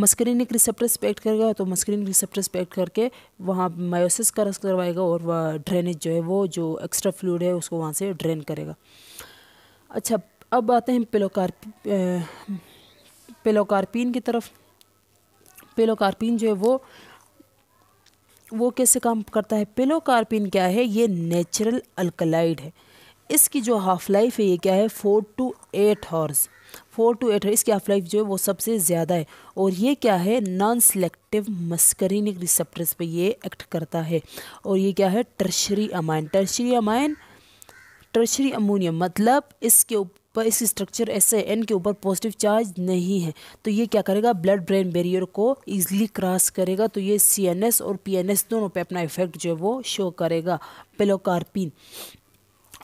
मस्करिनिक रिसेप्टर्स पे एक्ट करेगा तो मस्करिनिक रिसेप्टर्स पे एक्ट करके वहाँ मायोसिस का रस करवाएगा और वह ड्रेनेज जो है वो जो एक्स्ट्रा फ्लूड है उसको वहाँ से ड्रेन करेगा अच्छा अब आते हैं पेलोकार पेलोकार्पिन की तरफ पेलोकार्पिन जो है वो वो कैसे काम करता है पेलोकार्पिन क्या है ये नेचुरल अल्कलाइड है इसकी जो हाफ़ लाइफ है ये क्या है four to eight hours four to eight है इसकी हाफ लाइफ जो है वो सबसे ज़्यादा है और ये क्या है नॉन सेलेक्टिव मस्करिनिक रिसेप्टर्स पे ये एक्ट करता है और ये क्या है tertiary amine tertiary amine tertiary ammonium मतलब इसके ऊपर पर इस स्ट्रक्चर ऐसे एन के ऊपर पॉजिटिव चार्ज नहीं है तो ये क्या करेगा ब्लड ब्रेन बैरियर को ईजिली क्रॉस करेगा तो ये सी और पी दोनों पे अपना इफेक्ट जो है वो शो करेगा पेलोकार्पिन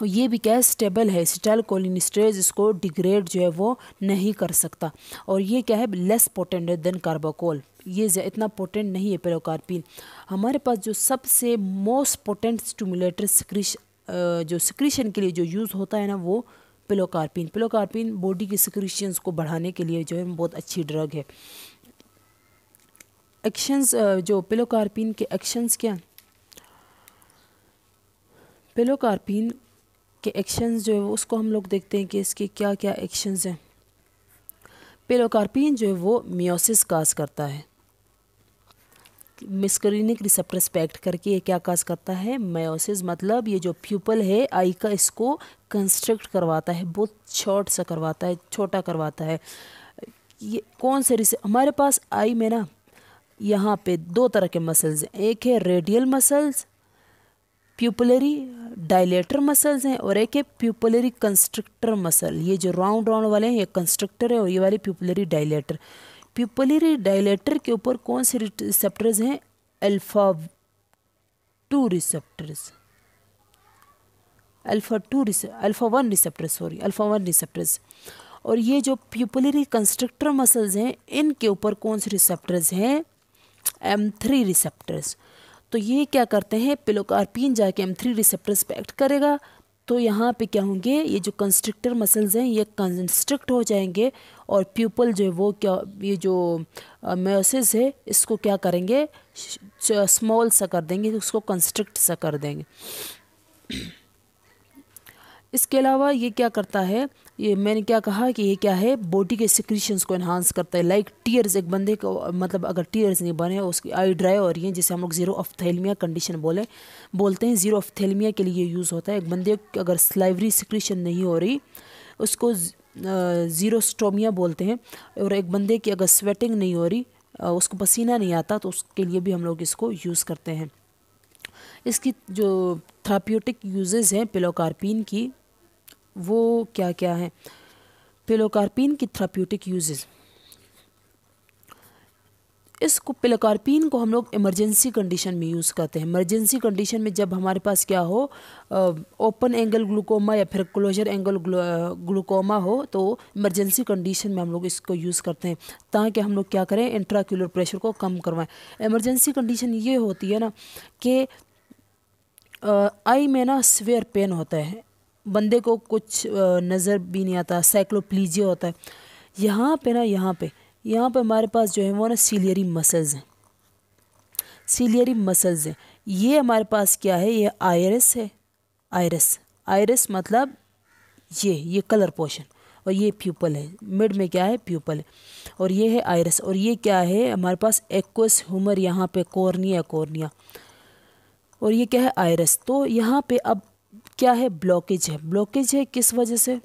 और तो ये भी क्या स्टेबल है स्टाइल कोलिनिस्ट्रेज इसको डिग्रेड जो है वो नहीं कर सकता और ये क्या है लेस पोटेंट देन कार्बोकोल ये इतना पोटेंट नहीं है पेरोकार्पिन हमारे पास जो सबसे मोस्ट पोटेंट स्टूमुलेटर सिक्रिश जो सिक्रीशन के लिए जो यूज़ होता है ना वो पिलोकार्पिन पिलोकार्पिन बॉडी के सिक्रीशंस को बढ़ाने के लिए जो है बहुत अच्छी ड्रग है एक्शंस जो पिलोकार्पिन के एक्शंस क्या पिलोकार्पिन के एक्शंस जो है उसको हम लोग देखते हैं कि इसके क्या क्या एक्शंस हैं पेलोकार्पिन जो है वो मियोसिस काज करता है मिसक्रीनिक रिसेप्टर्स पैक्ट करके ये क्या काज करता है मायोसिस मतलब ये जो प्यूपल है आई का इसको कंस्ट्रक्ट करवाता है बहुत शॉर्ट सा करवाता है छोटा करवाता है ये कौन से रिसे हमारे पास आई में ना यहाँ पे दो तरह के मसल्स हैं एक है radial muscles pupillary dilator muscles हैं और एक है प्यूपलरी कंस्ट्रक्टर मसल ये जो राउंड राउंड वाले हैं ये कंस्ट्रक्टर है और ये वाले प्यूपलरी डायलेटर प्यूपलरी डायलेटर के ऊपर कौन से रिसेप्टर्स हैं alpha two receptors alpha two alpha one receptor sorry alpha one receptors और ये जो प्यूपलरी कंस्ट्रक्टर मसल्स हैं इनके ऊपर कौन से रिसेप्टर्स हैं एम थ्री रिसेप्टर्स तो ये क्या करते हैं पिलोकार्पिन जाके एम थ्री रिसेप्टर्स पे एक्ट करेगा तो यहाँ पे क्या होंगे ये जो कंस्ट्रिक्टर मसल्स हैं ये कंस्ट्रिक्ट हो जाएंगे और प्यूपल जो है वो क्या ये जो म्योसिस है इसको क्या करेंगे स्मॉल सा कर देंगे उसको कंस्ट्रिक्ट सा कर देंगे इसके अलावा ये क्या करता है ये मैंने क्या कहा कि ये क्या है बॉडी के सिक्रीशंस को इन्हांस करता है लाइक टीयर्स एक बंदे को मतलब अगर टीयर्स नहीं बने उसकी आई ड्राई हो रही है जिसे हम लोग जीरो ऑफ्थेलमिया कंडीशन बोले बोलते हैं जीरो ऑफ्थेलमिया के लिए यूज़ होता है एक बंदे अगर स्लाइवरी सिक्रीशन नहीं हो रही उसको ज़ीरो स्टोमिया बोलते हैं और एक बंदे की अगर स्वेटिंग नहीं हो रही उसको पसीना नहीं आता तो उसके लिए भी हम लोग इसको यूज़ करते हैं इसकी जो थ्रापियोटिक यूजेज़ हैं पिलोकारपिन की वो क्या क्या हैं पिलोकार्पिन की थ्राप्यूटिक यूजेस इसको पिलोकार्पिन को हम लोग इमरजेंसी कंडीशन में यूज़ करते हैं इमरजेंसी कंडीशन में जब हमारे पास क्या हो ओपन एंगल ग्लूकोमा या फिर क्लोजर एंगल ग्लूकोमा हो तो इमरजेंसी कंडीशन में हम लोग इसको यूज़ करते हैं ताकि हम लोग क्या करें इंट्राक्यूलर प्रेशर को कम करवाएं इमरजेंसी कंडीशन ये होती है ना कि आई में ना स्वेयर पेन होता है बंदे को कुछ नज़र भी नहीं आता साइक्लोप्लीजिया होता है यहाँ पे ना यहाँ पे यहाँ पे हमारे पास जो है वो ना सीलियरी मसल्स हैं सीलियरी मसल्स हैं ये हमारे पास क्या है ये आयरस है आयरस आयरस मतलब ये ये कलर पोशन और ये प्यूपल है मिड में क्या है प्यूपल है और ये है आयरस और ये क्या है हमारे पास एक्वस ह्यूमर यहाँ पे कॉर्निया कॉर्निया और ये क्या है आयरस तो यहाँ पे अब क्या है ब्लॉकेज है ब्लॉकेज है किस वजह से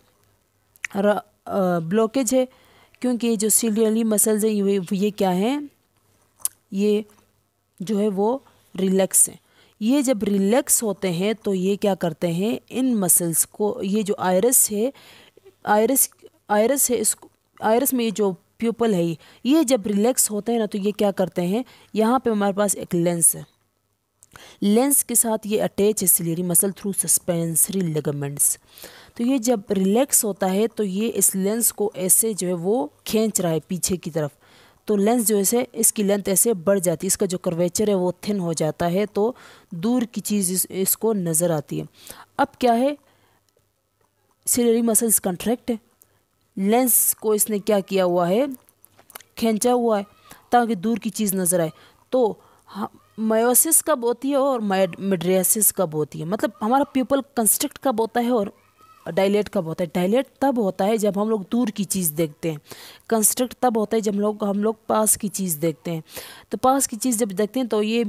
ब्लॉकेज है क्योंकि ये जो सीलियली मसल्स है ये ये क्या है ये जो है वो रिलैक्स हैं ये जब रिलैक्स होते हैं तो ये क्या करते हैं इन मसल्स को ये जो आयरस है आयरस आयरस है इसको आयरस में ये जो प्यूपल है ये जब रिलैक्स होते हैं ना तो ये क्या करते हैं यहाँ पे हमारे पास एक लेंस है लेंस के साथ ये अटैच है ciliary muscle through suspensory ligaments तो ये जब रिलैक्स होता है तो ये इस लेंस को ऐसे जो है वो खींच रहा है पीछे की तरफ तो लेंस जो है इसकी लेंथ ऐसे बढ़ जाती है इसका जो कर्वेचर है वो थिन हो जाता है तो दूर की चीज़ इस, इसको नज़र आती है अब क्या है सिलेरी मसल्स कंट्रैक्ट है लेंस को इसने क्या किया हुआ है खींचा हुआ है ताकि दूर की चीज़ नज़र आए तो हाँ, मायोसिस कब होती है और मिड्रेसिस कब होती है मतलब हमारा पीपल कंस्ट्रक्ट कब होता है और डायलेट कब होता है डायलेट तब होता है जब हम लोग दूर की चीज़ देखते हैं कंस्ट्रक्ट तब होता है जब लोग हम लोग पास की चीज़ देखते हैं तो पास की चीज़ जब देखते हैं तो ये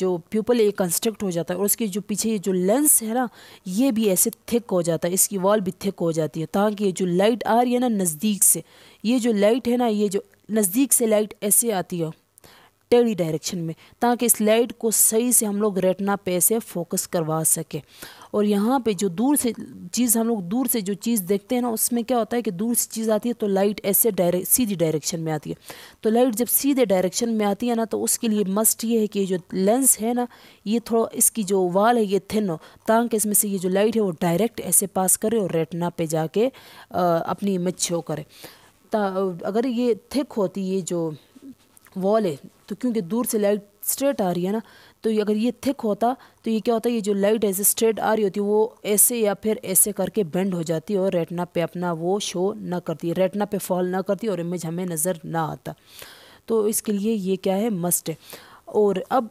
जो प्यूपल ये कंस्ट्रक्ट हो जाता है और उसके जो पीछे ये जो लेंस है ना ये भी ऐसे थिक हो जाता है इसकी वॉल भी थिक हो जाती है ताकि ये जो लाइट आ रही है ना नज़दीक से ये जो लाइट है ना ये जो नज़दीक से लाइट ऐसे आती है टेढ़ी डायरेक्शन में ताकि इस लाइट को सही से हम लोग रेटना पे से फोकस करवा सके और यहाँ पे जो दूर से चीज़ हम लोग दूर से जो चीज़ देखते हैं ना उसमें क्या होता है कि दूर से चीज़ आती है तो लाइट ऐसे डायरेक्ट सीधी डायरेक्शन में आती है तो लाइट जब सीधे डायरेक्शन में आती है ना तो उसके लिए मस्ट ये है कि जो लेंस है ना ये थोड़ा इसकी जो वाल है ये थिन हो ताकि इसमें से ये जो लाइट है वो डायरेक्ट ऐसे पास करे और रेटना पे जाके अपनी इमेज शो करे अगर ये थिक होती ये जो वॉल है तो क्योंकि दूर से लाइट स्ट्रेट आ रही है ना तो ये अगर ये थिक होता तो ये क्या होता है ये जो लाइट ऐसे स्ट्रेट आ रही होती है वो ऐसे या फिर ऐसे करके बेंड हो जाती है और रेटना पे अपना वो शो ना करती रेटना पे फॉल ना करती और इमेज हमें नज़र ना आता तो इसके लिए ये क्या है मस्ट है और अब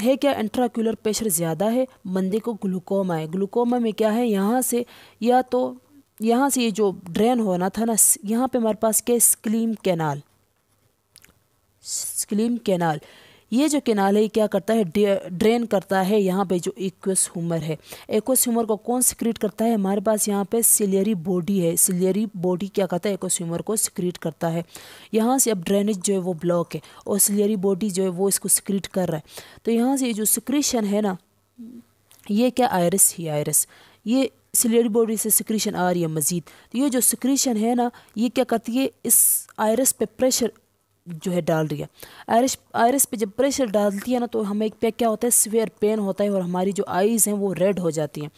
है क्या इंट्राक्यूलर प्रेशर ज़्यादा है बंदे को ग्लूकोमा है ग्लूकोमा में क्या है यहाँ से या तो यहाँ से ये जो ड्रेन होना था ना यहाँ पे हमारे पास क्या स्क्लीम कैनाल स्क्लीम कैनाल ये जो कैनाल है क्या करता है ड्रेन करता है यहाँ पे जो एक्वस ह्यूमर है एक्वस ह्यूमर को कौन सिक्रीट करता है हमारे पास यहाँ पे सिलियरी बॉडी है सिलियरी बॉडी क्या करता है एक्वस ह्यूमर को सिक्रीट करता है यहाँ से अब ड्रेनेज जो है वो ब्लॉक है और सिलियरी बॉडी जो है वो इसको सिक्रीट कर रहा है तो यहाँ से जो सिक्रीशन है ना ये क्या आयरस ही आयरस ये सिलियरी बॉडी से सिक्रीशन आ रही है मज़ीद तो ये जो सिक्रीशन है ना ये क्या करती है इस आयरस पे प्रेशर जो है डाल दिया आयरिश आयरिस पे जब प्रेशर डालती है ना तो हमें एक पे क्या होता है स्वेयर पेन होता है और हमारी जो आईज़ हैं वो रेड हो जाती हैं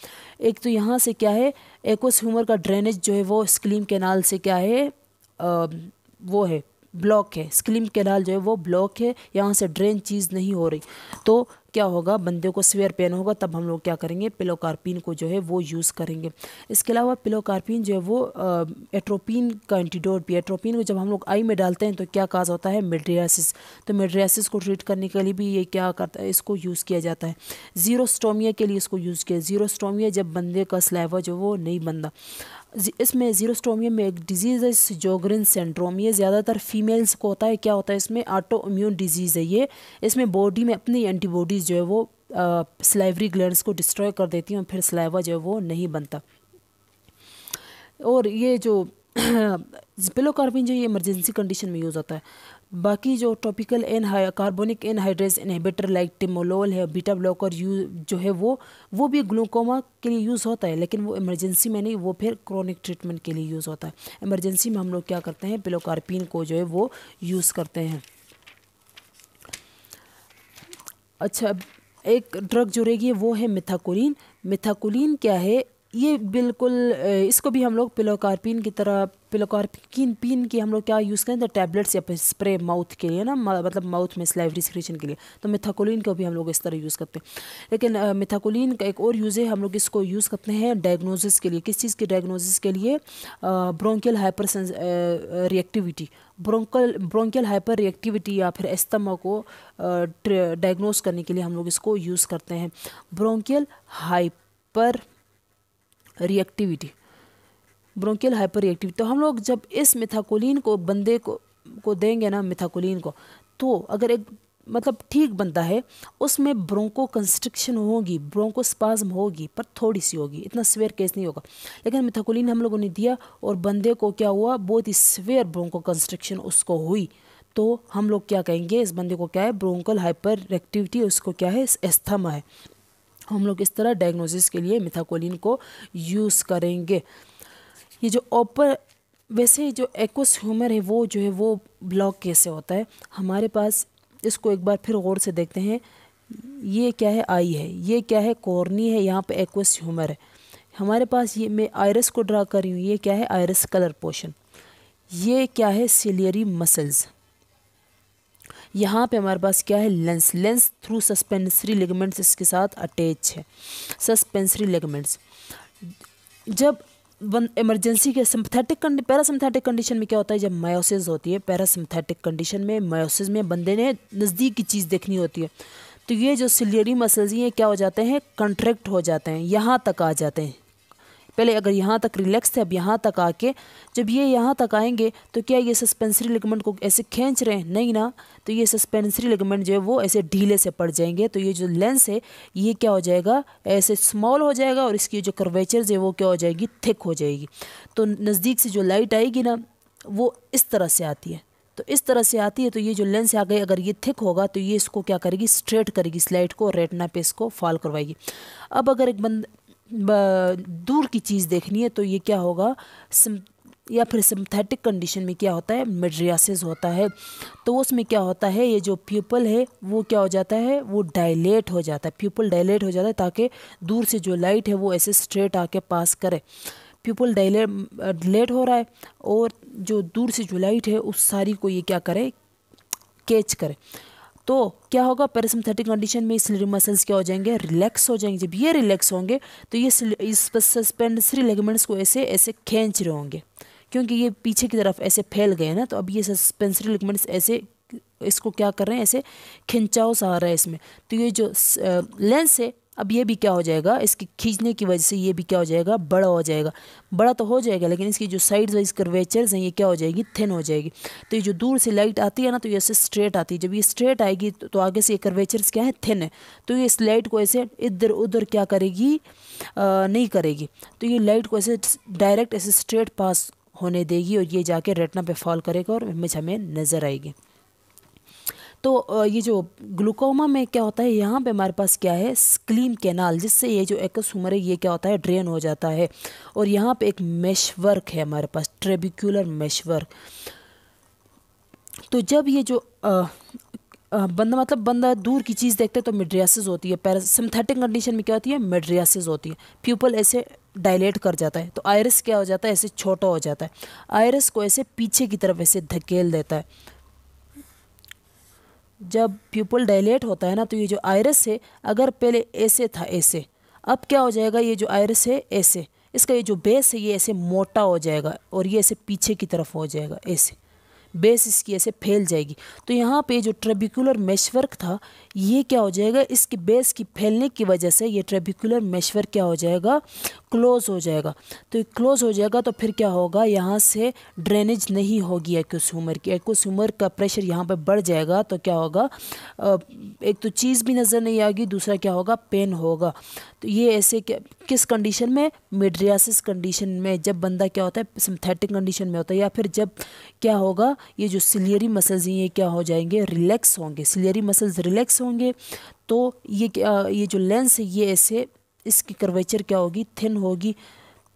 एक तो यहाँ से क्या है एक्वस ह्यूमर का ड्रेनेज जो है वो स्क्लीम कैनाल से क्या है आ, वो है ब्लॉक है स्क्लीम कैनाल जो है वो ब्लॉक है यहाँ से ड्रेन चीज़ नहीं हो रही तो क्या होगा बंदे को स्वेयर पेन होगा तब हम लोग क्या करेंगे पिलोकार्पिन को जो है वो यूज़ करेंगे इसके अलावा पिलोकार्पिन जो है वो एट्रोपिन का एंटीडोट भी एट्रोपिन को जब हम लोग आई में डालते हैं तो क्या काज होता है मेड्रियासिस तो मेड्रियासिस को ट्रीट करने के लिए भी ये क्या करता है इसको यूज़ किया जाता है जीरोस्टोमिया के लिए इसको यूज़ किया जीरोस्टोमिया जब बंदे का स्लेवा जो वो नहीं बनता इसमें जीरोस्टोमियम में एक डिजीज़ है जोग्रिन सेंड्रोम ये ज़्यादातर फीमेल्स को होता है क्या होता है इसमें ऑटो इम्यून डिजीज़ है ये इसमें बॉडी में अपनी एंटीबॉडीज़ जो है वो स्लाइवरी ग्लैंड्स को डिस्ट्रॉय कर देती हैं और फिर स्लाइवा जो है वो नहीं बनता और ये जो जिपेलोकार्बिन जो ये इमरजेंसी कंडीशन में यूज़ होता है बाकी जो टॉपिकल एन carbonic anhydrase inhibitor like timolol है बीटा ब्लॉकर यू जो है वो वो भी ग्लूकोमा के लिए यूज़ होता है लेकिन वो इमरजेंसी में नहीं वो फिर क्रॉनिक ट्रीटमेंट के लिए यूज़ होता है इमरजेंसी में हम लोग क्या करते हैं पिलोकार्पिन को जो है वो यूज़ करते हैं अच्छा एक ड्रग जो रहेगी वो है मिथाकुलिन मिथाकुलिन क्या है ये बिल्कुल इसको भी हम लोग पिलोकार्पिन की तरह पिलोकार्पिन पीन की हम लोग क्या यूज़ करें तो टैबलेट्स या फिर स्प्रे माउथ के लिए ना मतलब माउथ में स्लाइवरी सिक्रीशन के लिए तो मिथाकोलिन को भी हम लोग इस तरह यूज़ करते हैं लेकिन मिथाकोलिन का एक और यूज़ है हम लोग इसको यूज़ करते हैं डायग्नोसिस के लिए किस चीज़ की डायग्नोसिस के लिए bronchial hyperreactivity bronchial bronchial hyperreactivity या फिर एस्तमा को डायग्नोस करने के लिए हम लोग इसको यूज़ करते हैं bronchial hyperreactivity bronchial hyperreactivity तो हम लोग जब इस मिथाकोलिन को बंदे को को देंगे ना मिथाकोलिन को तो अगर एक मतलब ठीक बनता है उसमें ब्रोंको कंस्ट्रिक्शन होगी ब्रोंको स्पाज्म होगी पर थोड़ी सी होगी इतना स्वेयर केस नहीं होगा लेकिन मिथाकोलिन हम लोगों ने दिया और बंदे को क्या हुआ बहुत ही स्वेयर ब्रोंको कंस्ट्रिक्शन उसको हुई तो हम लोग क्या कहेंगे इस बंदे को क्या है ब्रोंकल हाइपर एक्टिविटी उसको क्या है एस्थमा है हम लोग इस तरह डायग्नोसिस के लिए मिथाकोलिन को यूज़ करेंगे ये जो ओपर वैसे जो एक्वस ह्यूमर है वो जो है वो ब्लॉक कैसे होता है हमारे पास इसको एक बार फिर गौर से देखते हैं ये क्या है आई है ये क्या है कॉर्नी है यहाँ पे एक्वस ह्यूमर है हमारे पास ये मैं आयरस को ड्रा कर रही हूँ ये क्या है आयरस कलर पोशन ये क्या है सिलियरी मसल्स यहाँ पे हमारे पास क्या है lens lens through suspensory ligaments इसके साथ अटैच है सस्पेंसरी लेगमेंट्स जब इमरजेंसी के सिंथेटिक पैरासिम्थेटिक कंडीशन में क्या होता है जब मायोसिस होती है पैरासिम्थेटिक कंडीशन में मायोसिस में बंदे ने नज़दीक की चीज़ देखनी होती है तो ये जो सिलियरी मसल्स हैं क्या हो जाते हैं कंट्रैक्ट हो जाते हैं यहाँ तक आ जाते हैं पहले अगर यहाँ तक रिलैक्स थे अब यहाँ तक आके जब ये यहाँ तक आएंगे तो क्या ये सस्पेंसरी लिगमेंट को ऐसे खींच रहे हैं नहीं ना तो ये सस्पेंसरी लिगमेंट जो है वो ऐसे ढीले से पड़ जाएंगे तो ये जो लेंस है ये क्या हो जाएगा ऐसे स्मॉल हो जाएगा और इसकी जो कर्वेचर्स है वो क्या हो जाएगी थिक हो जाएगी तो नज़दीक से जो लाइट आएगी ना वो इस तरह से आती है तो इस तरह से आती है तो ये जो लेंस आ गई अगर ये थिक होगा तो ये इसको क्या करेगी स्ट्रेट करेगी इस लाइट को रेटना पे इसको फॉल करवाएगी अब अगर एक बंद दूर की चीज़ देखनी है तो ये क्या होगा सिम या फिर सिंथेटिक कंडीशन में क्या होता है मेड्रियासिस होता है तो उसमें क्या होता है ये जो प्यूपल है वो क्या हो जाता है वो डायलेट हो जाता है प्यूपल डायलेट हो जाता है ताकि दूर से जो लाइट है वो ऐसे स्ट्रेट आके पास करे प्यूपल डायलेट डिलेट हो रहा है और जो दूर से जो लाइट है उस सारी को ये क्या करे कैच करे तो क्या होगा पैरासिम्थेटिक कंडीशन में सिलरी मसल्स क्या हो जाएंगे रिलैक्स हो जाएंगे जब ये रिलैक्स होंगे तो ये इस सस्पेंडसरी लेगमेंट्स को ऐसे ऐसे खींच रहे होंगे क्योंकि ये पीछे की तरफ ऐसे फैल गए ना तो अब ये सस्पेंसरी लेगमेंट्स ऐसे इसको क्या कर रहे हैं ऐसे खिंचाव सा आ रहा है इसमें तो ये जो लेंस है अब ये भी क्या हो जाएगा इसके खींचने की वजह से ये भी क्या हो जाएगा बड़ा हो जाएगा बड़ा तो हो जाएगा लेकिन इसकी जो साइड वाइज कर्वेचर्स हैं ये क्या हो जाएगी थिन हो जाएगी तो ये जो दूर से लाइट आती है ना तो ये ऐसे स्ट्रेट आती है जब ये स्ट्रेट आएगी तो, तो आगे से ये कर्वेचर्स क्या है थिन है तो ये इस लाइट को ऐसे इधर उधर क्या करेगी आ, नहीं करेगी तो ये लाइट को ऐसे डायरेक्ट ऐसे स्ट्रेट पास होने देगी और ये जाके रेटना पे फॉल करेगा और इमेज हमें नज़र आएगी तो ये जो ग्लूकोमा में क्या होता है यहाँ पे हमारे पास क्या है स्क्लीम कैनाल जिससे ये जो एक सुमर है ये क्या होता है ड्रेन हो जाता है और यहाँ पे एक मेशवर्क है हमारे पास ट्रेबिकुलर मेशवर्क तो जब ये जो आ, बंदा मतलब बंदा दूर की चीज़ देखते हैं तो मिड्रियासिस होती है पैरासिम्थेटिक कंडीशन में क्या होती है मिड्रियासिस होती है प्यूपल ऐसे डायलेट कर जाता है तो आयरस क्या हो जाता है ऐसे छोटा हो जाता है आयरस को ऐसे पीछे की तरफ ऐसे धकेल देता है जब प्यूपल डायलेट होता है ना तो ये जो आयरस है अगर पहले ऐसे था ऐसे अब क्या हो जाएगा ये जो आयरस है ऐसे इसका ये जो बेस है ये ऐसे मोटा हो जाएगा और ये ऐसे पीछे की तरफ हो जाएगा ऐसे बेस इसकी ऐसे फैल जाएगी तो यहाँ पे जो ट्रेबिकुलर मेशवर्क था ये क्या हो जाएगा इसके बेस की फैलने की वजह से ये ट्रेबिकुलर मेशवर क्या हो जाएगा क्लोज हो जाएगा तो क्लोज हो जाएगा तो फिर क्या होगा यहाँ से ड्रेनेज नहीं होगी एक्ोस्यूमर की एक्ोस्यूमर का प्रेशर यहाँ पर बढ़ जाएगा तो क्या होगा एक तो चीज़ भी नज़र नहीं आएगी दूसरा क्या होगा पेन होगा तो ये ऐसे क्या किस कंडीशन में मिड्रियासिस कंडीशन में जब बंदा क्या होता है सिंथेटिक कंडीशन में होता है या फिर जब क्या होगा ये जो सिलियरी मसल्स हैं ये क्या हो जाएंगे रिलैक्स होंगे सिलियरी मसल्स रिलैक्स होंगे तो ये ये जो लेंस है ये ऐसे इसकी कर्वेचर क्या होगी थिन होगी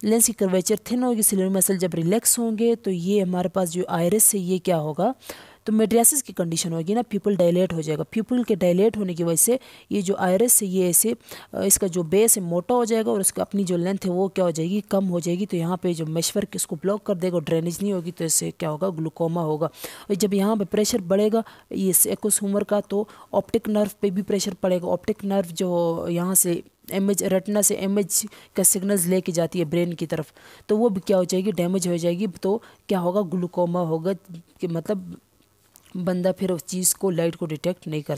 लेंस की कर्वेचर थिन होगी सिलेर मसल जब रिलैक्स होंगे तो ये हमारे पास जो आयरस है ये क्या होगा तो मेड्रियासिस की कंडीशन होगी ना पीपल डायलेट हो जाएगा पीपल के डायलेट होने की वजह से ये जो आयरस है ये ऐसे इसका जो बेस है मोटा हो जाएगा और उसका अपनी जो लेंथ है वो क्या हो जाएगी कम हो जाएगी तो यहाँ पे जो मेशवर इसको ब्लॉक कर देगा ड्रेनेज नहीं होगी तो इससे क्या होगा ग्लूकोमा होगा और जब यहाँ पर प्रेशर बढ़ेगा ये उम्र का तो ऑप्टिक नर्व पर भी प्रेशर पड़ेगा ऑप्टिक नर्व जो यहाँ से एम रटना से एम एच का सिग्नल्स लेके जाती है ब्रेन की तरफ तो वो भी क्या हो जाएगी डैमेज हो जाएगी तो क्या होगा ग्लूकोमा होगा कि मतलब बंदा फिर उस चीज़ को लाइट को डिटेक्ट नहीं कर